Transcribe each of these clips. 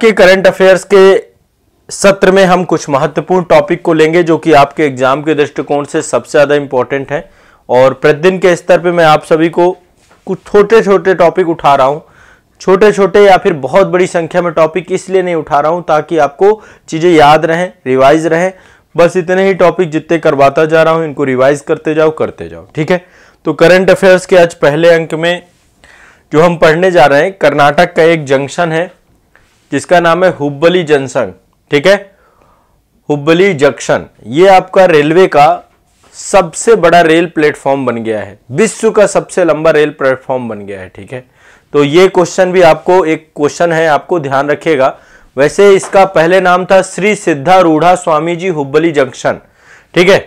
के current affairs के सत्र में हम कुछ महत्वपूर्ण टॉपिक को लेंगे जो कि आपके एग्जाम के दृष्टिकोण से सबसे ज़्यादा इंपॉर्टेंट है और प्रतिदिन के स्तर पे मैं आप सभी को कुछ छोटे छोटे टॉपिक उठा रहा हूं छोटे छोटे या फिर बहुत बड़ी संख्या में टॉपिक इसलिए नहीं उठा रहा हूं ताकि आपको चीज़ें याद रहें रिवाइज रहें बस इतने ही टॉपिक जितने करवाता जा रहा हूं इनको रिवाइज करते जाओ करते जाओ ठीक है तो करंट अफेयर्स के आज पहले अंक में जो हम पढ़ने जा रहे हैं कर्नाटक का एक जंक्शन है जिसका नाम है हुबली जंक्शन ठीक है हुबली जंक्शन ये आपका रेलवे का सबसे बड़ा रेल प्लेटफॉर्म बन गया है विश्व का सबसे लंबा रेल प्लेटफॉर्म बन गया है ठीक है तो ये क्वेश्चन भी आपको एक क्वेश्चन है आपको ध्यान रखिएगा वैसे इसका पहले नाम था श्री सिद्धारूढ़ा स्वामी जी हुबली जंक्शन ठीक है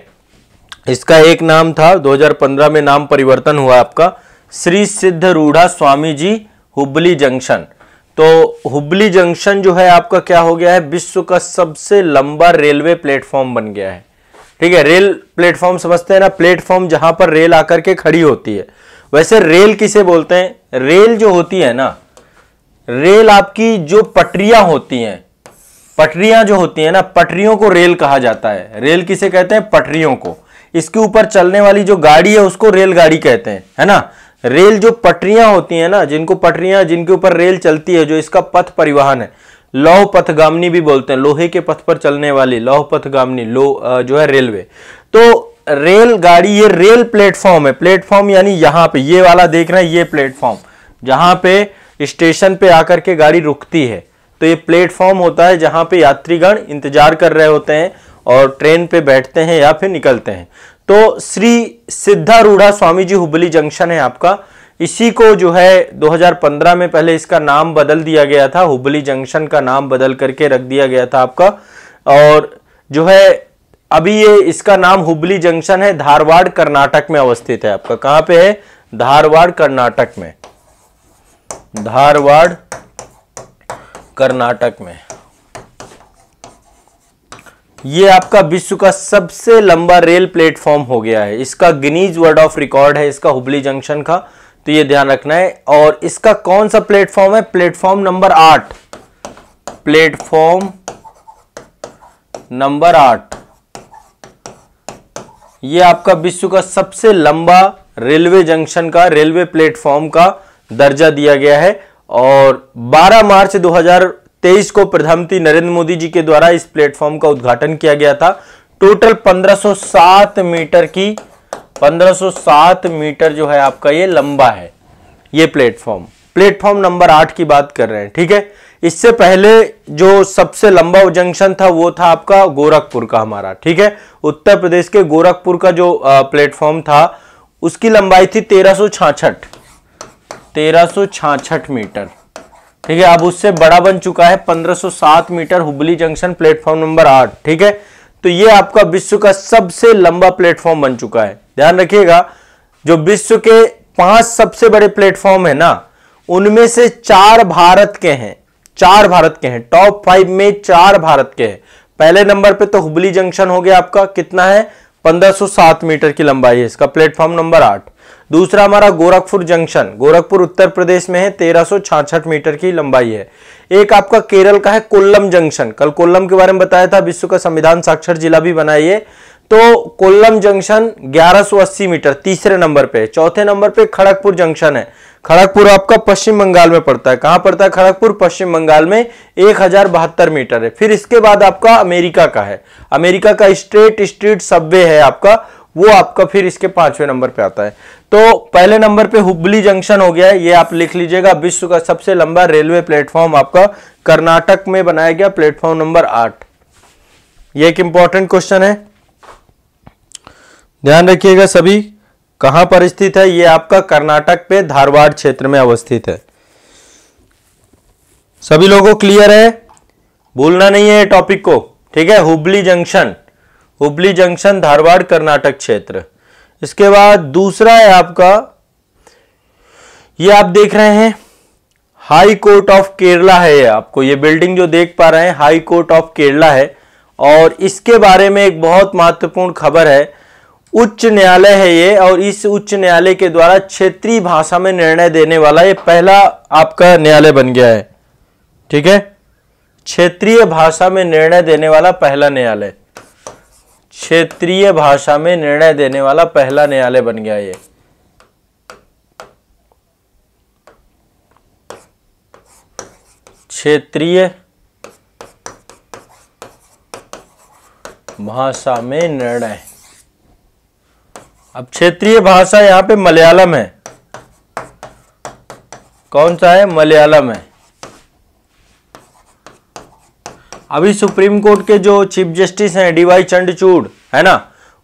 इसका एक नाम था 2015 में नाम परिवर्तन हुआ आपका श्री सिद्ध रूढ़ा स्वामी जी हुबली जंक्शन तो हुबली जंक्शन जो है आपका क्या हो गया है विश्व का सबसे लंबा रेलवे प्लेटफॉर्म बन गया है ठीक है रेल प्लेटफॉर्म समझते हैं ना प्लेटफॉर्म जहां पर रेल आकर के खड़ी होती है वैसे रेल किसे बोलते हैं रेल जो होती है ना रेल आपकी जो पटरियां होती हैं पटरियां जो होती हैं ना पटरियों को रेल कहा जाता है रेल किसे कहते हैं पटरियों को इसके ऊपर चलने वाली जो गाड़ी है उसको रेलगाड़ी कहते हैं है ना रेल जो पटरियां होती हैं ना जिनको पटरियां जिनके ऊपर रेल चलती है जो इसका पथ परिवहन है लौह पथगामनी भी बोलते हैं लोहे के पथ पर चलने वाली लौह पथगामनी लो जो है रेलवे तो रेल गाड़ी ये रेल प्लेटफॉर्म है प्लेटफॉर्म यानी यहां पे ये वाला देख रहे हैं ये प्लेटफॉर्म जहां पे स्टेशन पे आकर के गाड़ी रुकती है तो ये प्लेटफॉर्म होता है जहां पे यात्रीगण इंतजार कर रहे होते हैं और ट्रेन पे बैठते हैं या फिर निकलते हैं तो श्री सिद्धारूढ़ा स्वामी जी हुबली जंक्शन है आपका इसी को जो है 2015 में पहले इसका नाम बदल दिया गया था हुबली जंक्शन का नाम बदल करके रख दिया गया था आपका और जो है अभी ये इसका नाम हुबली जंक्शन है धारवाड़ कर्नाटक में अवस्थित है आपका कहां पे है धारवाड़ कर्नाटक में धारवाड़ कर्नाटक में ये आपका विश्व का सबसे लंबा रेल प्लेटफॉर्म हो गया है इसका गिनीज वर्ड ऑफ रिकॉर्ड है इसका हुबली जंक्शन का तो ये ध्यान रखना है और इसका कौन सा प्लेटफॉर्म है प्लेटफॉर्म नंबर आठ प्लेटफॉर्म नंबर आठ ये आपका विश्व का सबसे लंबा रेलवे जंक्शन का रेलवे प्लेटफॉर्म का दर्जा दिया गया है और 12 मार्च तेईस को प्रधानमंत्री नरेंद्र मोदी जी के द्वारा इस प्लेटफॉर्म का उद्घाटन किया गया था टोटल 1507 मीटर की 1507 मीटर जो है आपका ये लंबा है ये प्लेटफॉर्म प्लेटफॉर्म नंबर आठ की बात कर रहे हैं ठीक है इससे पहले जो सबसे लंबा जंक्शन था वो था आपका गोरखपुर का हमारा ठीक है उत्तर प्रदेश के गोरखपुर का जो प्लेटफॉर्म था उसकी लंबाई थी तेरह सौ छाछठ मीटर ठीक है अब उससे बड़ा बन चुका है 1507 metre Hubli junction platform number आठ ठीक है तो ये आपका विश्व का सबसे लंबा प्लेटफॉर्म बन चुका है ध्यान रखिएगा जो विश्व के पांच सबसे बड़े प्लेटफॉर्म है ना उनमें से चार भारत के हैं चार भारत के हैं टॉप फाइव में चार भारत के हैं पहले नंबर पे तो हुबली जंक्शन हो गया आपका कितना है 1507 मीटर की लंबाई है इसका प्लेटफॉर्म नंबर आठ दूसरा हमारा गोरखपुर जंक्शन गोरखपुर उत्तर प्रदेश में है तेरह मीटर की लंबाई है एक आपका केरल का है कोल्लम जंक्शन कल कोल्लम के बारे में बताया था विश्व का संविधान साक्षर जिला भी बनाइए तो कोल्लम जंक्शन 1180 मीटर तीसरे नंबर पे चौथे नंबर पे खड़गपुर जंक्शन है खड़गपुर आपका पश्चिम बंगाल में पड़ता है कहां पड़ता है खड़गपुर पश्चिम बंगाल में एक मीटर है फिर इसके बाद आपका अमेरिका का है अमेरिका का स्ट्रेट स्ट्रीट सब्वे है आपका वो आपका फिर इसके पांचवें नंबर पे आता है तो पहले नंबर पे हुबली जंक्शन हो गया है ये आप लिख लीजिएगा विश्व का सबसे लंबा रेलवे प्लेटफॉर्म आपका कर्नाटक में बनाया गया प्लेटफॉर्म नंबर आठ ये एक इंपॉर्टेंट क्वेश्चन है ध्यान रखिएगा सभी कहां पर स्थित है ये आपका कर्नाटक पे धारवाड़ क्षेत्र में अवस्थित है सभी लोगों क्लियर है भूलना नहीं है टॉपिक को ठीक है हुबली जंक्शन हुबली जंक्शन धारवाड़ कर्नाटक क्षेत्र इसके बाद दूसरा है आपका ये आप देख रहे हैं हाई कोर्ट ऑफ केरला है ये आपको ये बिल्डिंग जो देख पा रहे हैं हाई कोर्ट ऑफ केरला है और इसके बारे में एक बहुत महत्वपूर्ण खबर है उच्च न्यायालय है ये और इस उच्च न्यायालय के द्वारा क्षेत्रीय भाषा में निर्णय देने वाला ये पहला आपका न्यायालय बन गया है ठीक है क्षेत्रीय भाषा में निर्णय देने वाला पहला न्यायालय क्षेत्रीय भाषा में निर्णय देने वाला पहला न्यायालय बन गया ये क्षेत्रीय भाषा में निर्णय अब क्षेत्रीय भाषा यहां पे मलयालम है कौन सा है मलयालम है अभी सुप्रीम कोर्ट के जो चीफ जस्टिस हैं डी वाई चंडचूड़ है ना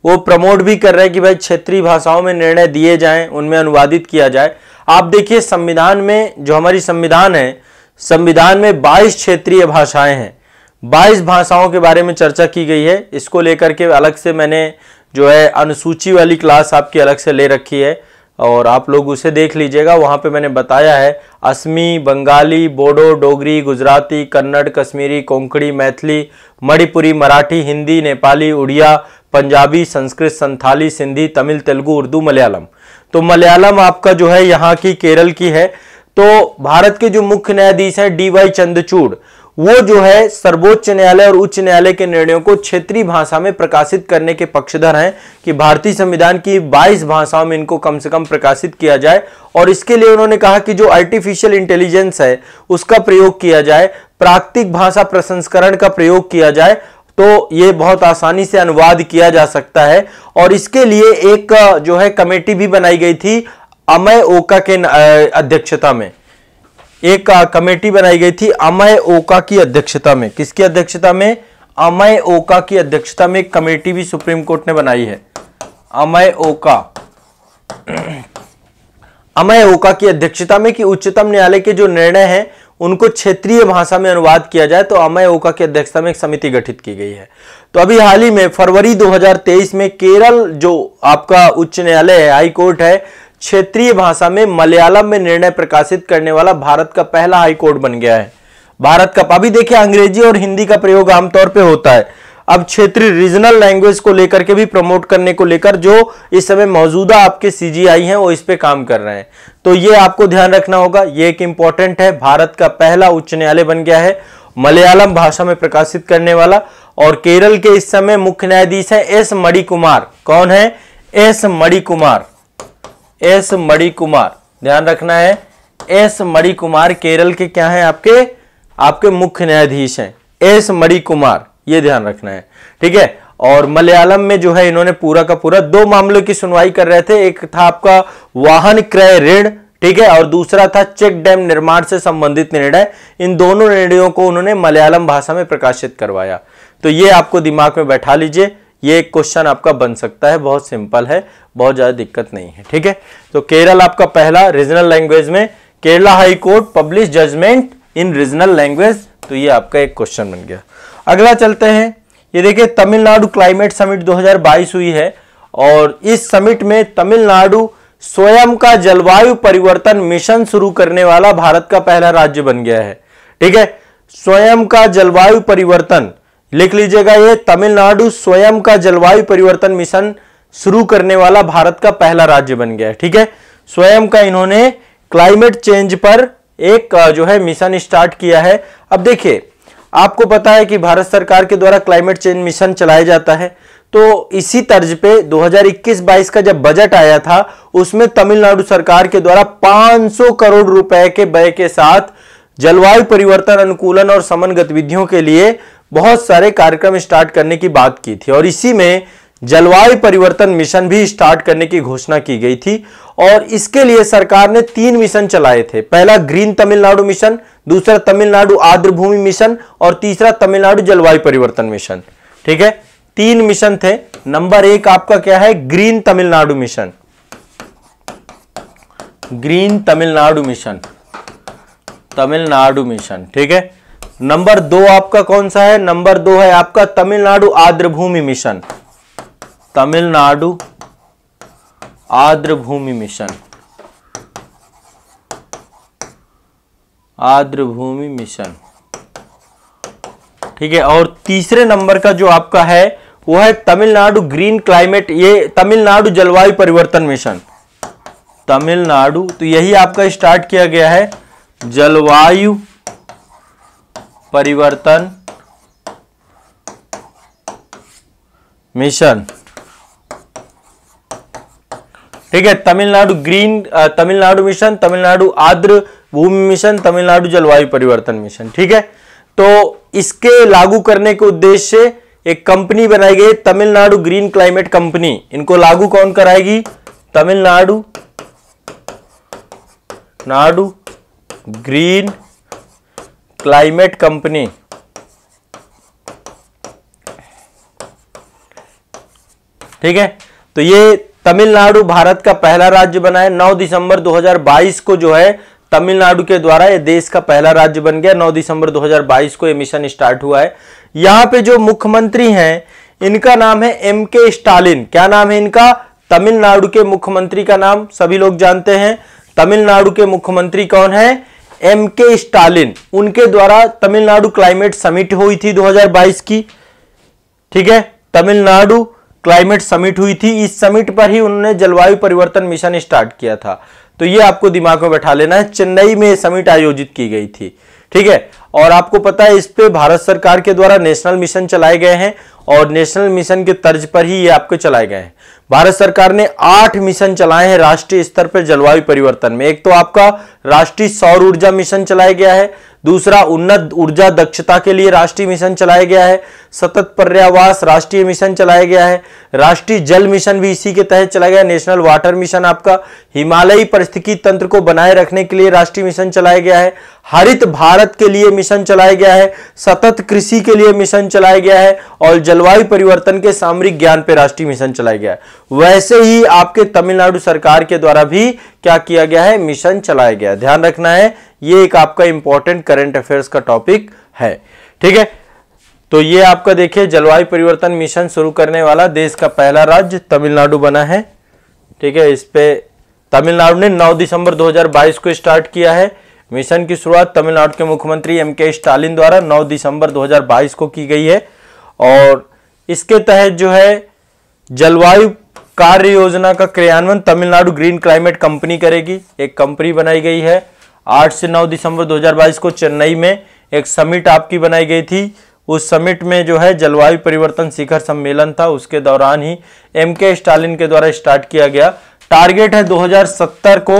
वो प्रमोट भी कर रहे हैं कि भाई क्षेत्रीय भाषाओं में निर्णय दिए जाएं उनमें अनुवादित किया जाए आप देखिए संविधान में जो हमारी संविधान है संविधान में 22 क्षेत्रीय भाषाएं हैं 22 भाषाओं के बारे में चर्चा की गई है इसको लेकर के अलग से मैंने जो है अनुसूची वाली क्लास आपकी अलग से ले रखी है और आप लोग उसे देख लीजिएगा वहाँ पे मैंने बताया है असमी बंगाली बोडो डोगरी गुजराती कन्नड़ कश्मीरी कोंकणी मैथिली मणिपुरी मराठी हिंदी नेपाली उड़िया पंजाबी संस्कृत संथाली सिंधी तमिल तेलुगू उर्दू मलयालम तो मलयालम आपका जो है यहाँ की केरल की है तो भारत के जो मुख्य न्यायाधीश हैं डी वाई चंद्रचूड़ वो जो है सर्वोच्च न्यायालय और उच्च न्यायालय के निर्णयों को क्षेत्रीय भाषा में प्रकाशित करने के पक्षधर हैं कि भारतीय संविधान की 22 भाषाओं में इनको कम से कम प्रकाशित किया जाए और इसके लिए उन्होंने कहा कि जो आर्टिफिशियल इंटेलिजेंस है उसका प्रयोग किया जाए प्राकृतिक भाषा प्रसंस्करण का प्रयोग किया जाए तो ये बहुत आसानी से अनुवाद किया जा सकता है और इसके लिए एक जो है कमेटी भी बनाई गई थी अमय ओका के अध्यक्षता में एक कमेटी बनाई गई थी अमय ओका की अध्यक्षता में किसकी अध्यक्षता में अमय ओका की अध्यक्षता में एक कमेटी भी सुप्रीम कोर्ट ने बनाई है अमय ओका अमय ओका की अध्यक्षता में कि उच्चतम न्यायालय के जो निर्णय हैं उनको क्षेत्रीय भाषा में अनुवाद किया जाए तो अमय ओका की अध्यक्षता में एक समिति गठित की गई है तो अभी हाल ही में फरवरी 2023 में केरल जो आपका उच्च न्यायालय है हाई कोर्ट है क्षेत्रीय भाषा में मलयालम में निर्णय प्रकाशित करने वाला भारत का पहला हाई कोर्ट बन गया है भारत का अभी देखिए अंग्रेजी और हिंदी का प्रयोग आमतौर पे होता है अब क्षेत्रीय रीजनल लैंग्वेज को लेकर के भी प्रमोट करने को लेकर जो इस समय मौजूदा आपके सीजीआई हैं वो इस पे काम कर रहे हैं तो ये आपको ध्यान रखना होगा ये एक इंपॉर्टेंट है भारत का पहला उच्च न्यायालय बन गया है मलयालम भाषा में प्रकाशित करने वाला और केरल के इस समय मुख्य न्यायाधीश है एस मणिकुमार कौन है एस मणिकुमार एस मणि कुमार ध्यान रखना है एस मणि कुमार केरल के क्या है आपके आपके मुख्य न्यायाधीश हैं एस मणि कुमार ये ध्यान रखना है ठीक है और मलयालम में जो है इन्होंने पूरा का पूरा दो मामलों की सुनवाई कर रहे थे एक था आपका वाहन क्रय ऋण ठीक है और दूसरा था चेक डैम निर्माण से संबंधित निर्णय इन दोनों निर्णयों को उन्होंने मलयालम भाषा में प्रकाशित करवाया तो ये आपको दिमाग में बैठा लीजिए ये एक क्वेश्चन आपका बन सकता है बहुत सिंपल है बहुत ज़्यादा दिक्कत नहीं है ठीक है तो केरल आपका पहला रीजनल लैंग्वेज में Kerala high court publish judgement in regional language तो ये आपका एक क्वेश्चन बन गया अगला चलते हैं ये देखिए तमिलनाडु क्लाइमेट समिट 2022 हुई है और इस समिट में तमिलनाडु स्वयं का जलवायु परिवर्तन मिशन शुरू करने वाला भारत का पहला राज्य बन गया है ठीक है स्वयं का जलवायु परिवर्तन लिख लीजिएगा ये तमिलनाडु स्वयं का जलवायु परिवर्तन मिशन शुरू करने वाला भारत का पहला राज्य बन गया ठीक है स्वयं का इन्होंने क्लाइमेट चेंज पर एक जो है मिशन स्टार्ट किया है अब देखिए आपको पता है कि भारत सरकार के द्वारा क्लाइमेट चेंज मिशन चलाया जाता है तो इसी तर्ज पे 2021-22 का जब बजट आया था उसमें तमिलनाडु सरकार के द्वारा 500 करोड़ रुपए के व्यय के साथ जलवायु परिवर्तन अनुकूलन और समन गतिविधियों के लिए बहुत सारे कार्यक्रम स्टार्ट करने की बात की थी और इसी में जलवायु परिवर्तन मिशन भी स्टार्ट करने की घोषणा की गई थी और इसके लिए सरकार ने तीन मिशन चलाए थे पहला ग्रीन तमिलनाडु मिशन दूसरा तमिलनाडु आर्द्रभूमि मिशन और तीसरा तमिलनाडु जलवायु परिवर्तन मिशन ठीक है तीन मिशन थे नंबर एक आपका क्या है green Tamil Nadu mission green Tamil Nadu mission Tamil Nadu mission ठीक है नंबर दो आपका कौन सा है नंबर दो है आपका तमिलनाडु आर्द्रभूमि मिशन तमिलनाडु आर्द्रभूमि मिशन आर्द्रभूमि मिशन ठीक है और तीसरे नंबर का जो आपका है वो है तमिलनाडु ग्रीन क्लाइमेट ये तमिलनाडु जलवायु परिवर्तन मिशन तमिलनाडु तो यही आपका स्टार्ट किया गया है जलवायु परिवर्तन मिशन ठीक है तमिलनाडु ग्रीन तमिलनाडु मिशन तमिलनाडु आर्द्र भूमि मिशन तमिलनाडु जलवायु परिवर्तन मिशन ठीक है तो इसके लागू करने के उद्देश्य से एक कंपनी बनाई गई तमिलनाडु ग्रीन क्लाइमेट कंपनी इनको लागू कौन कराएगी Tamil Nadu Nadu green climate company ठीक है तो ये तमिलनाडु भारत का पहला राज्य बना है 9 दिसंबर 2022 को जो है तमिलनाडु के द्वारा ये देश का पहला राज्य बन गया 9 दिसंबर 2022 को ये मिशन स्टार्ट हुआ है यहां पे जो मुख्यमंत्री हैं इनका नाम है एम के स्टालिन क्या नाम है इनका तमिलनाडु के मुख्यमंत्री का नाम सभी लोग जानते हैं तमिलनाडु के मुख्यमंत्री कौन है एम के स्टालिन उनके द्वारा तमिलनाडु क्लाइमेट समिट हुई थी 2022 की ठीक है तमिलनाडु क्लाइमेट समिट हुई थी इस समिट पर ही उन्होंने जलवायु परिवर्तन मिशन स्टार्ट किया था तो ये आपको दिमाग में बैठा लेना है चेन्नई में समिट आयोजित की गई थी ठीक है और आपको पता है इस पे भारत सरकार के द्वारा नेशनल मिशन चलाए गए हैं और नेशनल मिशन के तर्ज पर ही ये आपके चलाए गए हैं भारत सरकार ने आठ मिशन चलाए हैं राष्ट्रीय स्तर पर जलवायु परिवर्तन में एक तो आपका राष्ट्रीय सौर ऊर्जा मिशन चलाया गया है दूसरा उन्नत ऊर्जा दक्षता के लिए राष्ट्रीय मिशन चलाया गया है सतत पर्यावास राष्ट्रीय मिशन चलाया गया है राष्ट्रीय जल मिशन भी इसी के तहत चलाया गया नेशनल वाटर मिशन आपका हिमालयी परिस्थिति तंत्र को बनाए रखने के लिए राष्ट्रीय मिशन चलाया गया है हरित भारत के लिए मिशन चलाया गया है सतत कृषि के लिए मिशन चलाया गया है और जलवायु परिवर्तन के सामरिक ज्ञान पर राष्ट्रीय मिशन चलाया गया है वैसे ही आपके तमिलनाडु सरकार के द्वारा भी क्या किया गया है मिशन चलाया गया ध्यान रखना है ये एक आपका इंपॉर्टेंट करंट अफेयर्स का टॉपिक है ठीक है तो ये आपका देखिए जलवायु परिवर्तन मिशन शुरू करने वाला देश का पहला राज्य तमिलनाडु बना है ठीक है इस पे तमिलनाडु ने 9 दिसंबर 2022 को स्टार्ट किया है मिशन की शुरुआत तमिलनाडु के मुख्यमंत्री एम के स्टालिन द्वारा 9 दिसंबर 2022 को की गई है और इसके तहत जो है जलवायु कार्य योजना का क्रियान्वयन तमिलनाडु ग्रीन क्लाइमेट कंपनी करेगी एक कंपनी बनाई गई है आठ से नौ दिसंबर 2022 को चेन्नई में एक समिट आपकी बनाई गई थी उस समिट में जो है जलवायु परिवर्तन शिखर सम्मेलन था उसके दौरान ही एम के स्टालिन के द्वारा स्टार्ट किया गया टारगेट है 2070 को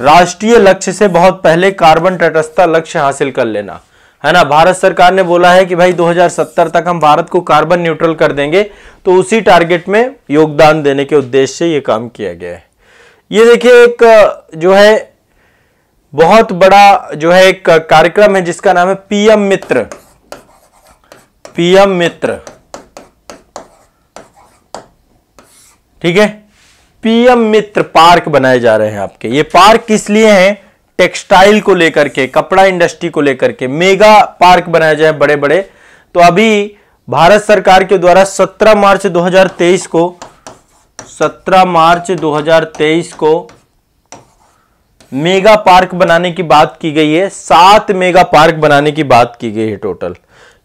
राष्ट्रीय लक्ष्य से बहुत पहले कार्बन तटस्थता लक्ष्य हासिल कर लेना है ना भारत सरकार ने बोला है कि भाई 2070 तक हम भारत को कार्बन न्यूट्रल कर देंगे तो उसी टारगेट में योगदान देने के उद्देश्य से ये काम किया गया है ये देखिए एक जो है बहुत बड़ा जो है एक कार्यक्रम है जिसका नाम है पीएम मित्र पीएम मित्र ठीक है पीएम मित्र पार्क बनाए जा रहे हैं आपके ये पार्क किस लिए है टेक्सटाइल को लेकर के कपड़ा इंडस्ट्री को लेकर के मेगा पार्क बनाए जाए बड़े बड़े तो अभी भारत सरकार के द्वारा 17 मार्च 2023 को 17 मार्च 2023 को मेगा पार्क बनाने की बात की गई है सात मेगा पार्क बनाने की बात की गई है टोटल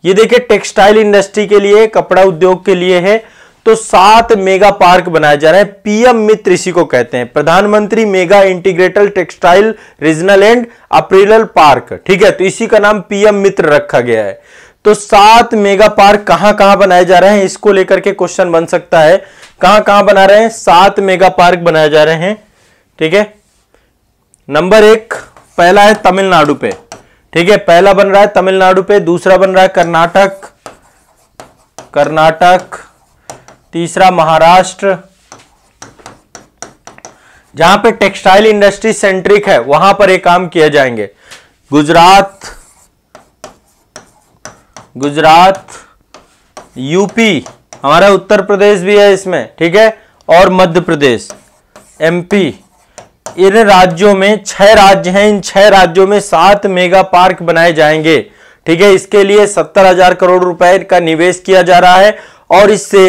ये देखिए टेक्सटाइल इंडस्ट्री के लिए कपड़ा उद्योग के लिए है तो सात मेगा पार्क बनाए जा रहे हैं पीएम मित्र इसी को कहते हैं प्रधानमंत्री mega integrated textile regional and apparel park ठीक है तो इसी का नाम पीएम मित्र रखा गया है तो सात मेगा पार्क कहां कहां बनाए जा रहे हैं इसको लेकर के क्वेश्चन बन सकता है कहां कहां बना रहे हैं सात मेगा पार्क बनाए जा रहे हैं ठीक है नंबर एक पहला है तमिलनाडु पे ठीक है पहला बन रहा है तमिलनाडु पे दूसरा बन रहा है कर्नाटक कर्नाटक तीसरा महाराष्ट्र जहां पे टेक्सटाइल इंडस्ट्री सेंट्रिक है वहां पर ये काम किए जाएंगे गुजरात गुजरात यूपी हमारा उत्तर प्रदेश भी है इसमें ठीक है और मध्य प्रदेश एमपी इन राज्यों में छह राज्य हैं इन छह राज्यों में सात मेगा पार्क बनाए जाएंगे ठीक है इसके लिए सत्तर हजार करोड़ रुपए का निवेश किया जा रहा है और इससे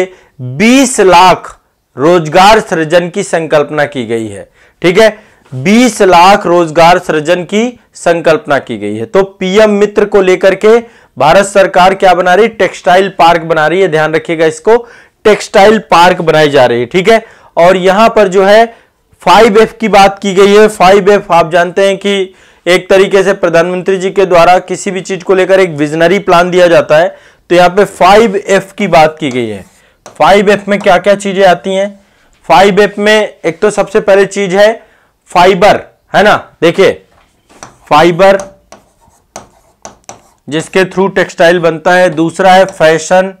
बीस लाख रोजगार सृजन की संकल्पना की गई है ठीक है 20 लाख रोजगार सृजन की संकल्पना की गई है तो पीएम मित्र को लेकर के भारत सरकार क्या बना रही टेक्सटाइल पार्क बना रही है ध्यान रखिएगा इसको टेक्सटाइल पार्क बनाई जा रही है ठीक है और यहां पर जो है फाइव एफ की बात की गई है फाइव एफ आप जानते हैं कि एक तरीके से प्रधानमंत्री जी के द्वारा किसी भी चीज को लेकर एक विजनरी प्लान दिया जाता है तो यहां पे फाइव एफ की बात की गई है फाइव एफ में क्या क्या चीजें आती हैं फाइव एफ में एक तो सबसे पहले चीज है फाइबर है ना देखिए फाइबर जिसके थ्रू टेक्सटाइल बनता है दूसरा है फैशन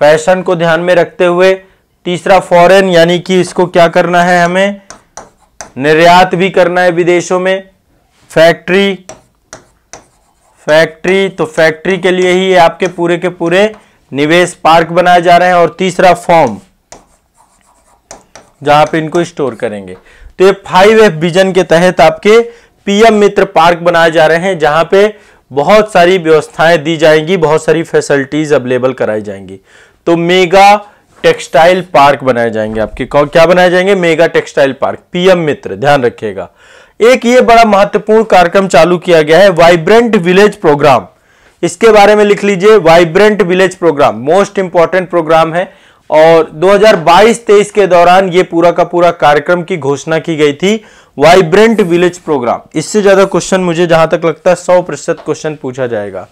फैशन को ध्यान में रखते हुए तीसरा फॉरेन यानी कि इसको क्या करना है हमें निर्यात भी करना है विदेशों में फैक्ट्री फैक्ट्री तो फैक्ट्री के लिए ही आपके पूरे के पूरे निवेश पार्क बनाए जा रहे हैं और तीसरा फॉर्म जहां पे इनको स्टोर करेंगे तो ये फाइव एफ विजन के तहत आपके पीएम मित्र पार्क बनाए जा रहे हैं जहां पे बहुत सारी व्यवस्थाएं दी जाएंगी बहुत सारी फैसिलिटीज अवेलेबल कराई जाएंगी तो मेगा टेक्सटाइल पार्क बनाए जाएंगे आपके क्या बनाए जाएंगे mega textile park PM Mitra ध्यान रखिएगा एक ये बड़ा महत्वपूर्ण कार्यक्रम चालू किया गया है वाइब्रेंट विलेज प्रोग्राम इसके बारे में लिख लीजिए vibrant village programme most important programme है और 2022-23 के दौरान यह पूरा का पूरा कार्यक्रम की घोषणा की गई थी वाइब्रेंट विलेज प्रोग्राम इससे ज्यादा क्वेश्चन मुझे जहां तक लगता है सौ प्रतिशत क्वेश्चन पूछा जाएगा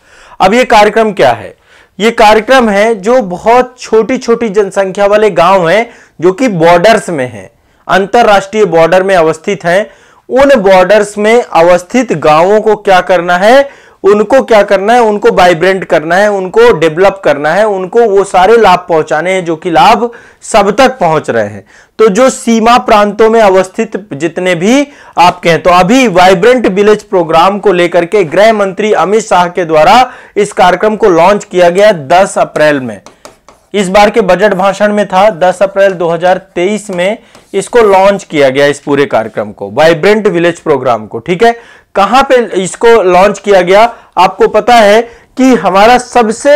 अब यह कार्यक्रम क्या है ये कार्यक्रम है जो बहुत छोटी छोटी जनसंख्या वाले गांव हैं जो कि बॉर्डर्स में हैं अंतर्राष्ट्रीय बॉर्डर में अवस्थित हैं उन बॉर्डर्स में अवस्थित गांवों को क्या करना है उनको क्या करना है उनको वाइब्रेंट करना है उनको डेवलप करना है उनको वो सारे लाभ पहुंचाने हैं जो कि लाभ सब तक पहुंच रहे हैं तो जो सीमा प्रांतों में अवस्थित जितने भी आपके हैं तो अभी वाइब्रेंट विलेज प्रोग्राम को लेकर के गृह मंत्री अमित शाह के द्वारा इस कार्यक्रम को लॉन्च किया गया दस अप्रैल में इस बार के बजट भाषण में था 10 अप्रैल 2023 में इसको लॉन्च किया गया इस पूरे कार्यक्रम को वाइब्रेंट विलेज प्रोग्राम को ठीक है कहां पे इसको लॉन्च किया गया आपको पता है कि हमारा सबसे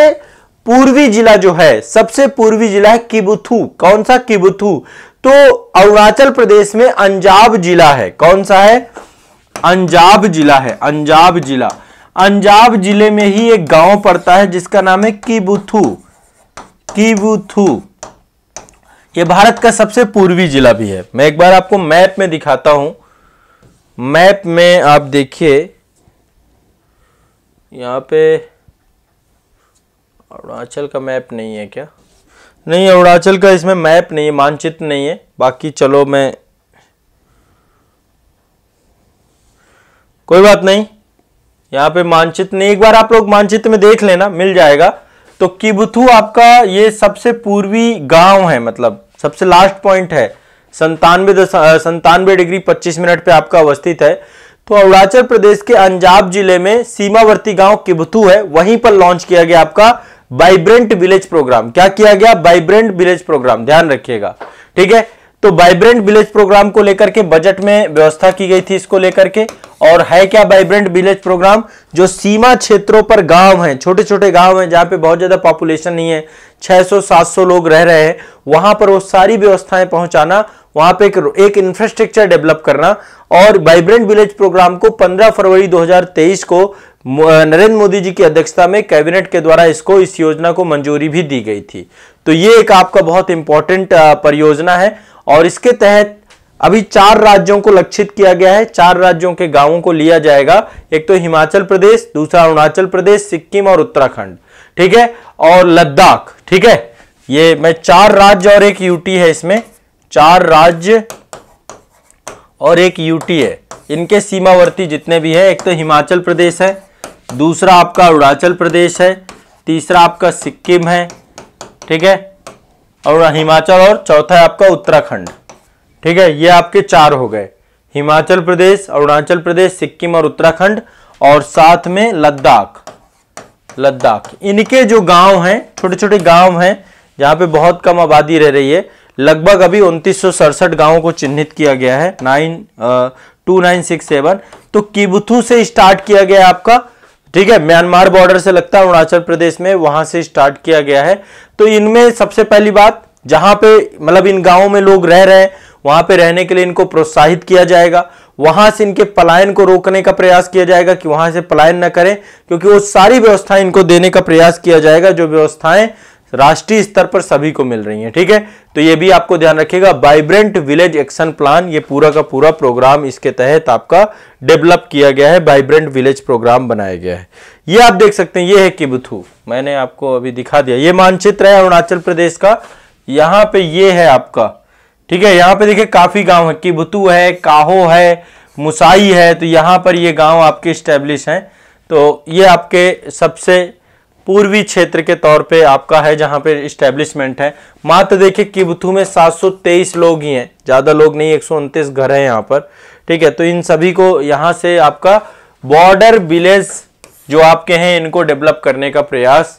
पूर्वी जिला जो है सबसे पूर्वी जिला है किबुथू कौन सा किबुथू तो अरुणाचल प्रदेश में अंजाब जिला है कौन सा है अंजाब जिला है अंजाब जिला अंजाब जिले में ही एक गांव पड़ता है जिसका नाम है किबुथू किबुथू यह भारत का सबसे पूर्वी जिला भी है मैं एक बार आपको मैप में दिखाता हूं मैप में आप देखिए यहाँ पे अरुणाचल का मैप नहीं है क्या नहीं अरुणाचल का इसमें मैप नहीं है मानचित्र नहीं है बाकी चलो मैं कोई बात नहीं यहाँ पे मानचित्र नहीं एक बार आप लोग मानचित्र में देख लेना मिल जाएगा तो किबुथू आपका ये सबसे पूर्वी गांव है मतलब सबसे लास्ट पॉइंट है संतानवे संतानवे डिग्री पच्चीस मिनट पे आपका अवस्थित है तो अरुणाचल प्रदेश के अंजाब जिले में सीमावर्ती गांव किबथू है वहीं पर लॉन्च किया गया आपका वाइब्रेंट विलेज प्रोग्राम क्या किया गया वाइब्रेंट विलेज प्रोग्राम ध्यान रखिएगा ठीक है तो वाइब्रेंट विलेज प्रोग्राम को लेकर के बजट में व्यवस्था की गई थी इसको लेकर के और है क्या वाइब्रेंट विलेज प्रोग्राम जो सीमा क्षेत्रों पर गांव हैं छोटे छोटे गांव हैं जहां पे बहुत ज़्यादा पॉपुलेशन नहीं है 600-700 लोग रह रहे हैं वहां पर वो सारी व्यवस्थाएं पहुंचाना वहां पे एक, एक इंफ्रास्ट्रक्चर डेवलप करना और वाइब्रेंट विलेज प्रोग्राम को 15 फरवरी 2023 को नरेंद्र मोदी जी की अध्यक्षता में कैबिनेट के द्वारा इसको इस योजना को मंजूरी भी दी गई थी तो ये एक आपका बहुत इंपॉर्टेंट परियोजना है और इसके तहत अभी चार राज्यों को लक्षित किया गया है चार राज्यों के गांवों को लिया जाएगा एक तो हिमाचल प्रदेश दूसरा अरुणाचल प्रदेश सिक्किम और उत्तराखंड ठीक है और लद्दाख ठीक है ये मैं चार राज्य और एक यूटी है इसमें चार राज्य और एक यूटी है इनके सीमावर्ती जितने भी है एक तो हिमाचल प्रदेश है दूसरा आपका अरुणाचल प्रदेश है तीसरा आपका सिक्किम है ठीक है और हिमाचल और चौथा है आपका उत्तराखंड ठीक है ये आपके चार हो गए हिमाचल प्रदेश अरुणाचल प्रदेश सिक्किम और उत्तराखंड और साथ में लद्दाख लद्दाख इनके जो गांव हैं छोटे छोटे गांव हैं जहां पे बहुत कम आबादी रह रही है लगभग अभी उनतीस गांवों को चिन्हित किया गया है nine two nine six seven तो किबुथू से स्टार्ट किया गया आपका ठीक है म्यांमार बॉर्डर से लगता है अरुणाचल प्रदेश में वहां से स्टार्ट किया गया है तो इनमें सबसे पहली बात जहां पे मतलब इन गांवों में लोग रह रहे हैं वहां पे रहने के लिए इनको प्रोत्साहित किया जाएगा वहां से इनके पलायन को रोकने का प्रयास किया जाएगा कि वहां से पलायन न करें क्योंकि वो सारी व्यवस्थाएं इनको देने का प्रयास किया जाएगा जो व्यवस्थाएं राष्ट्रीय स्तर पर सभी को मिल रही है ठीक है तो ये भी आपको ध्यान रखिएगा वाइब्रेंट विलेज एक्शन प्लान ये पूरा का पूरा प्रोग्राम इसके तहत आपका डेवलप किया गया है वाइब्रेंट विलेज प्रोग्राम बनाया गया है ये आप देख सकते हैं ये है किबथू मैंने आपको अभी दिखा दिया ये मानचित्र है अरुणाचल प्रदेश का यहाँ पे ये है आपका ठीक है यहाँ पे देखिए काफी गाँव है किबथू है काहो है मुसाई है तो यहाँ पर ये गाँव आपके स्टेब्लिश हैं तो ये आपके सबसे पूर्वी क्षेत्र के तौर पे आपका है जहां पे इस्टेब्लिशमेंट है मात्र देखिए किबथू में 723 लोग ही हैं ज़्यादा लोग नहीं एक घर हैं यहाँ पर ठीक है तो इन सभी को यहां से आपका बॉर्डर विलेज जो आपके हैं इनको डेवलप करने का प्रयास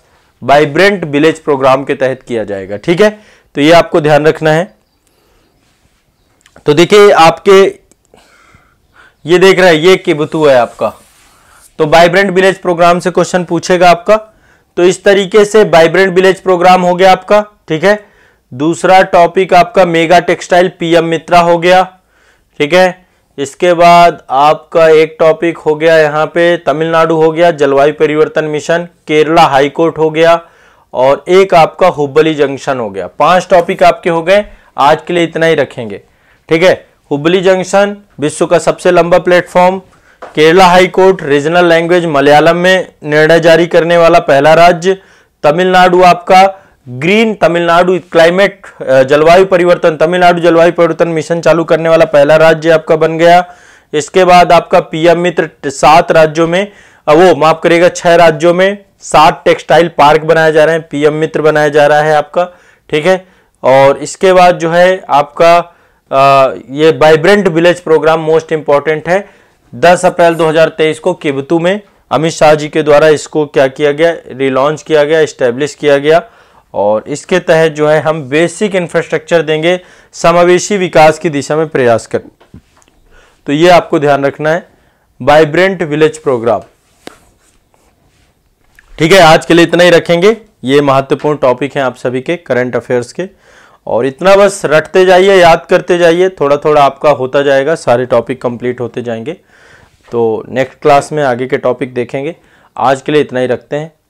वाइब्रेंट विलेज प्रोग्राम के तहत किया जाएगा ठीक है तो ये आपको ध्यान रखना है तो देखिए आपके ये देख रहा है ये किबुतु है आपका तो वाइब्रेंट विलेज प्रोग्राम से क्वेश्चन पूछेगा आपका तो इस तरीके से वाइब्रेंट विलेज प्रोग्राम हो गया आपका ठीक है दूसरा टॉपिक आपका मेगा टेक्सटाइल पीएम मित्रा हो गया ठीक है इसके बाद आपका एक टॉपिक हो गया यहाँ पे तमिलनाडु हो गया जलवायु परिवर्तन मिशन केरला हाईकोर्ट हो गया और एक आपका हुबली जंक्शन हो गया पांच टॉपिक आपके हो गए आज के लिए इतना ही रखेंगे ठीक है हुबली जंक्शन विश्व का सबसे लंबा platform Kerala high court regional language Malayalam में निर्णय जारी करने वाला पहला राज्य तमिलनाडु आपका ग्रीन तमिलनाडु क्लाइमेट जलवायु परिवर्तन तमिलनाडु जलवायु परिवर्तन मिशन चालू करने वाला पहला राज्य आपका बन गया इसके बाद आपका पीएम मित्र सात राज्यों में वो माफ करेगा छह राज्यों में सात टेक्सटाइल पार्क बनाए जा रहे हैं पीएम मित्र बनाया जा रहा है आपका ठीक है और इसके बाद जो है आपका आ, ये vibrant village programme most important है 10 अप्रैल 2023 को किबतू में अमित शाह जी के द्वारा इसको क्या किया गया रिलॉन्च किया गया इस्टेब्लिश किया गया और इसके तहत जो है हम बेसिक इंफ्रास्ट्रक्चर देंगे समावेशी विकास की दिशा में प्रयास कर तो ये आपको ध्यान रखना है वाइब्रेंट विलेज प्रोग्राम ठीक है आज के लिए इतना ही रखेंगे ये महत्वपूर्ण टॉपिक है आप सभी के करंट अफेयर्स के और इतना बस रटते जाइए याद करते जाइए थोड़ा थोड़ा आपका होता जाएगा सारे टॉपिक कंप्लीट होते जाएंगे तो नेक्स्ट क्लास में आगे के टॉपिक देखेंगे आज के लिए इतना ही रखते हैं